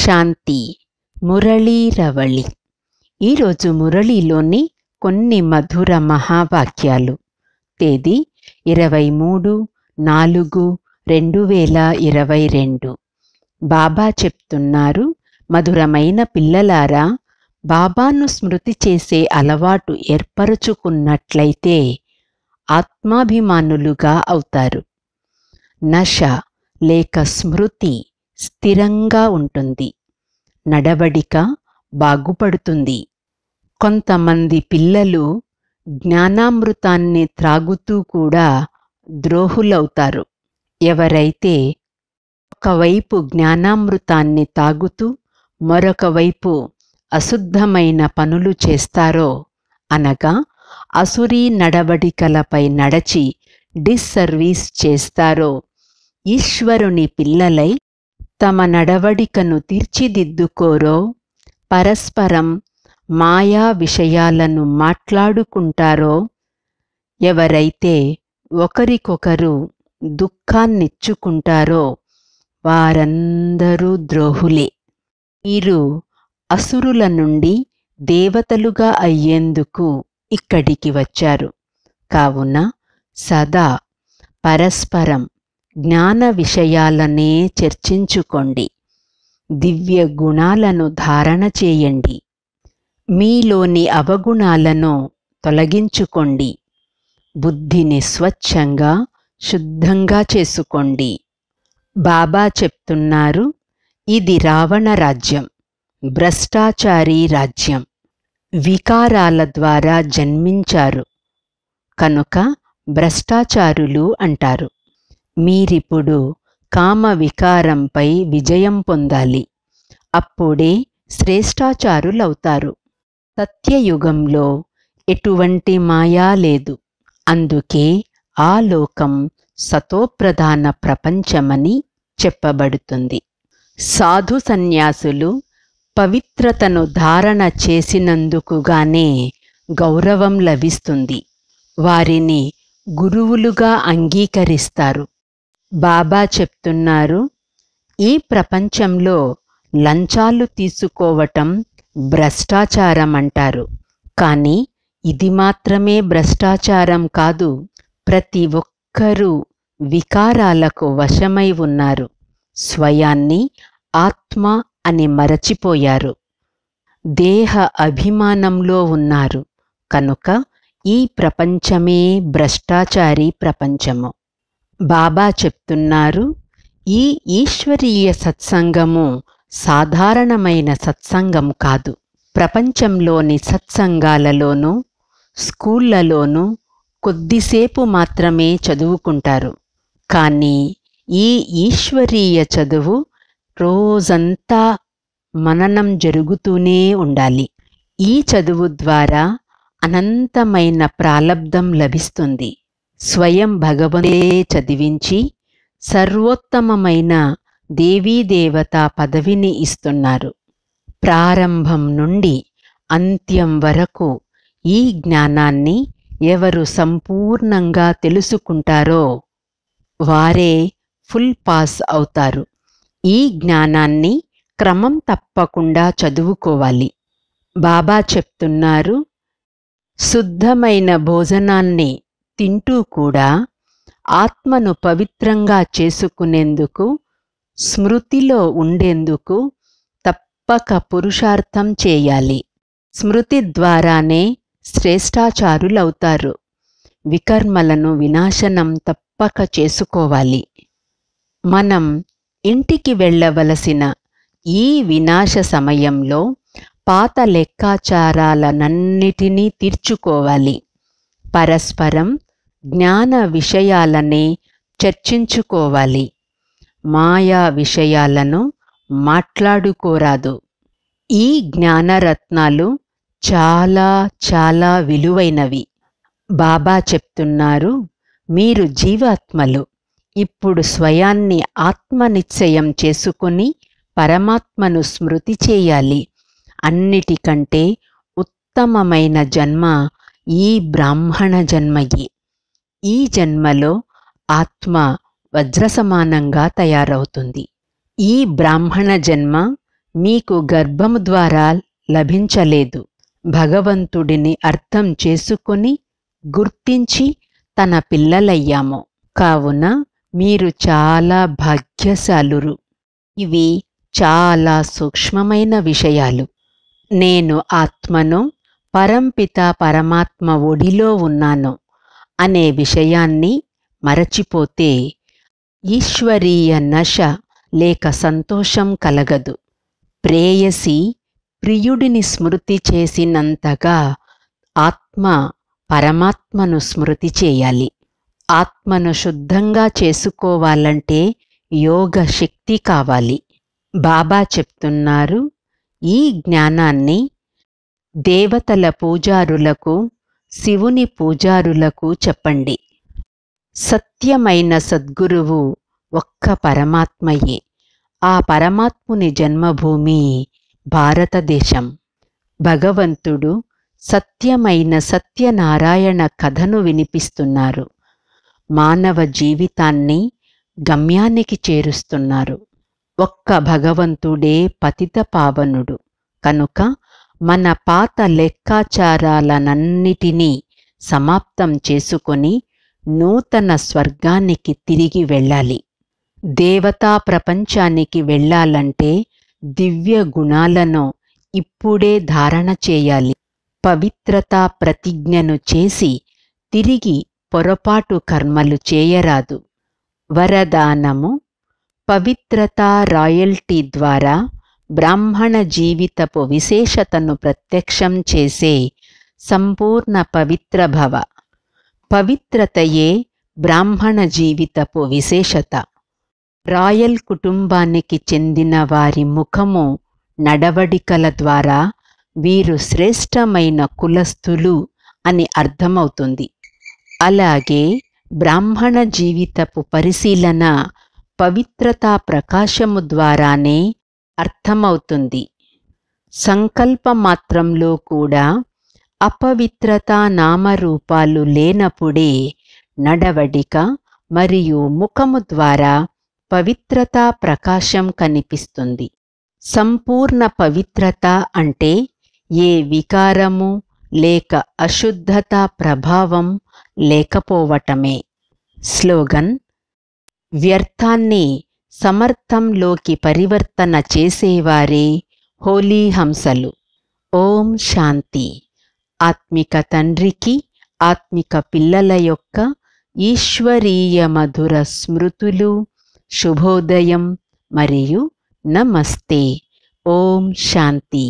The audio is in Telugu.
శాంతి మురళీరవళి ఈరోజు మురళీలోని కొన్ని మధుర మహావాక్యాలు తేదీ ఇరవై మూడు నాలుగు రెండు వేల ఇరవై రెండు బాబా చెప్తున్నారు మధురమైన పిల్లలారా బాబాను స్మృతి చేసే అలవాటు ఏర్పరచుకున్నట్లయితే ఆత్మాభిమానులుగా అవుతారు నశ లేక స్మృతి స్థిరంగా ఉంటుంది నడవడిక బాగుపడుతుంది కొంతమంది పిల్లలు జ్ఞానామృతాన్ని త్రాగుతూ కూడా ద్రోహులవుతారు ఎవరైతే ఒకవైపు జ్ఞానామృతాన్ని తాగుతూ మరొక వైపు అశుద్ధమైన పనులు చేస్తారో అనగా అసురీ నడవడికలపై నడచి డిస్సర్వీస్ చేస్తారో ఈశ్వరుని పిల్లలై తమ నడవడికను తీర్చిదిద్దుకోరో పరస్పరం మాయా విషయాలను మాట్లాడుకుంటారో ఎవరైతే ఒకరికొకరు దుఃఖాన్నిచ్చుకుంటారో వారందరూ ద్రోహులే మీరు అసురుల నుండి దేవతలుగా అయ్యేందుకు ఇక్కడికి వచ్చారు కావున సదా పరస్పరం జ్ఞాన విషయాలనే చర్చించుకోండి దివ్య గుణాలను ధారణ చేయండి మీలోని అవగుణాలను తొలగించుకోండి బుద్ధిని స్వచ్ఛంగా శుద్ధంగా చేసుకోండి బాబా చెప్తున్నారు ఇది రావణ రాజ్యం భ్రష్టాచారి రాజ్యం వికారాల ద్వారా జన్మించారు కనుక భ్రష్టాచారులు అంటారు మీరిప్పుడు కామ వికారంపై విజయం పొందాలి అప్పుడే శ్రేష్టాచారులవుతారు సత్యయుగంలో ఎటువంటి మాయా లేదు అందుకే ఆ లోకం సతోప్రధాన ప్రపంచమని చెప్పబడుతుంది సాధు సన్యాసులు పవిత్రతను ధారణ చేసినందుకుగానే గౌరవం లభిస్తుంది వారిని గురువులుగా అంగీకరిస్తారు బాబా చెప్తున్నారు ఈ ప్రపంచంలో లంచాలు తీసుకోవటం భ్రష్టాచారం అంటారు కానీ ఇది మాత్రమే భ్రష్టాచారం కాదు ప్రతి ఒక్కరూ వికారాలకు వశమై ఉన్నారు స్వయాన్ని ఆత్మ అని మరచిపోయారు దేహ అభిమానంలో ఉన్నారు కనుక ఈ ప్రపంచమే భ్రష్టాచారి ప్రపంచము బాబా చెప్తున్నారు ఈ ఈశ్వరీయ సత్సంగము సాధారణమైన సత్సంగం కాదు ప్రపంచంలోని సత్సంగాలలోనూ స్కూళ్లలోనూ కొద్దిసేపు మాత్రమే చదువుకుంటారు కానీ ఈ ఈశ్వరీయ చదువు రోజంతా మననం జరుగుతూనే ఉండాలి ఈ చదువు ద్వారా అనంతమైన ప్రాలబ్ధం లభిస్తుంది స్వయం భగవంతే చదివించి సర్వోత్తమమైన దేవీదేవత పదవిని ఇస్తున్నారు ప్రారంభం నుండి అంత్యం వరకు ఈ జ్ఞానాన్ని ఎవరు సంపూర్ణంగా తెలుసుకుంటారో వారే ఫుల్ పాస్ అవుతారు ఈ జ్ఞానాన్ని క్రమం తప్పకుండా చదువుకోవాలి బాబా చెప్తున్నారు శుద్ధమైన భోజనాన్ని తింటూ కూడా ఆత్మను పవిత్రంగా చేసుకునేందుకు స్మృతిలో ఉండేందుకు తప్పక పురుషార్థం చేయాలి స్మృతి ద్వారానే శ్రేష్టాచారులవుతారు వికర్మలను వినాశనం తప్పక చేసుకోవాలి మనం ఇంటికి వెళ్ళవలసిన ఈ వినాశ సమయంలో పాత లెక్కాచారాలనన్నిటినీ తీర్చుకోవాలి పరస్పరం జ్ఞాన విషయాలని చర్చించుకోవాలి మాయా విషయాలను మాట్లాడుకోరాదు ఈ జ్ఞానరత్నాలు చాలా చాలా విలువైనవి బాబా చెప్తున్నారు మీరు జీవాత్మలు ఇప్పుడు స్వయాన్ని ఆత్మనిశ్చయం చేసుకుని పరమాత్మను స్మృతి చేయాలి అన్నిటికంటే ఉత్తమమైన జన్మ ఈ బ్రాహ్మణ జన్మయే ఈ జన్మలో ఆత్మ వజ్రసమానంగా తయారవుతుంది ఈ బ్రాహ్మణ జన్మ మీకు గర్భము ద్వారా లభించలేదు భగవంతుడిని అర్థం చేసుకొని గుర్తించి తన పిల్లలయ్యాము కావున మీరు చాలా భాగ్యశాలురు ఇవి చాలా సూక్ష్మమైన విషయాలు నేను ఆత్మను పరంపిత పరమాత్మ ఒడిలో ఉన్నాను అనే విషయాన్ని మరచిపోతే ఈశ్వరీయ నశ లేక సంతోషం కలగదు ప్రేయసి ప్రియుడిని స్మృతి చేసినంతగా ఆత్మ పరమాత్మను స్మృతి చేయాలి ఆత్మను శుద్ధంగా చేసుకోవాలంటే యోగ శక్తి కావాలి బాబా చెప్తున్నారు ఈ జ్ఞానాన్ని దేవతల పూజారులకు శివుని పూజారులకు చెప్పండి సత్యమైన సద్గురువు ఒక్క పరమాత్మయే ఆ పరమాత్ముని జన్మభూమి భారతదేశం భగవంతుడు సత్యమైన సత్యనారాయణ కథను వినిపిస్తున్నారు మానవ జీవితాన్ని గమ్యానికి చేరుస్తున్నారు ఒక్క భగవంతుడే పతిత పావనుడు కనుక మన పాత లెక్కాచారాలనన్నిటినీ సమాప్తం చేసుకొని నూతన స్వర్గానికి తిరిగి వెళ్ళాలి దేవతా ప్రపంచానికి వెళ్ళాలంటే దివ్య గుణాలను ఇప్పుడే ధారణ చేయాలి పవిత్రతా ప్రతిజ్ఞను చేసి తిరిగి పొరపాటు కర్మలు చేయరాదు వరదానము పవిత్రతా రాయల్టీ ద్వారా బ్రాహ్మణ జీవితపు విశేషతను ప్రత్యక్షం చేసే సంపూర్ణ పవిత్ర భవ పవిత్రతయే బ్రాహ్మణ జీవితపు విశేషత రాయల్ కుటుంబానికి చెందిన వారి ముఖము నడవడికల ద్వారా వీరు శ్రేష్టమైన కులస్థులు అని అర్థమవుతుంది అలాగే బ్రాహ్మణ జీవితపు పరిశీలన పవిత్రతా ప్రకాశము ద్వారానే అర్థమవుతుంది సంకల్ప మాత్రంలో కూడా అపవిత్రత నామరూపాలు లేనప్పుడే నడవడిక మరియు ముఖము ద్వారా పవిత్రత ప్రకాశం కనిపిస్తుంది సంపూర్ణ పవిత్రత అంటే ఏ వికారము లేక అశుద్ధత ప్రభావం లేకపోవటమే స్లోగన్ వ్యర్థాన్ని సమర్థంలోకి పరివర్తన చేసేవారే హోలీ హంసలు ఓం శాంతి ఆత్మిక తండ్రికి ఆత్మిక పిల్లల యొక్క ఈశ్వరీయ మధుర స్మృతులు శుభోదయం మరియు నమస్తే ఓం శాంతి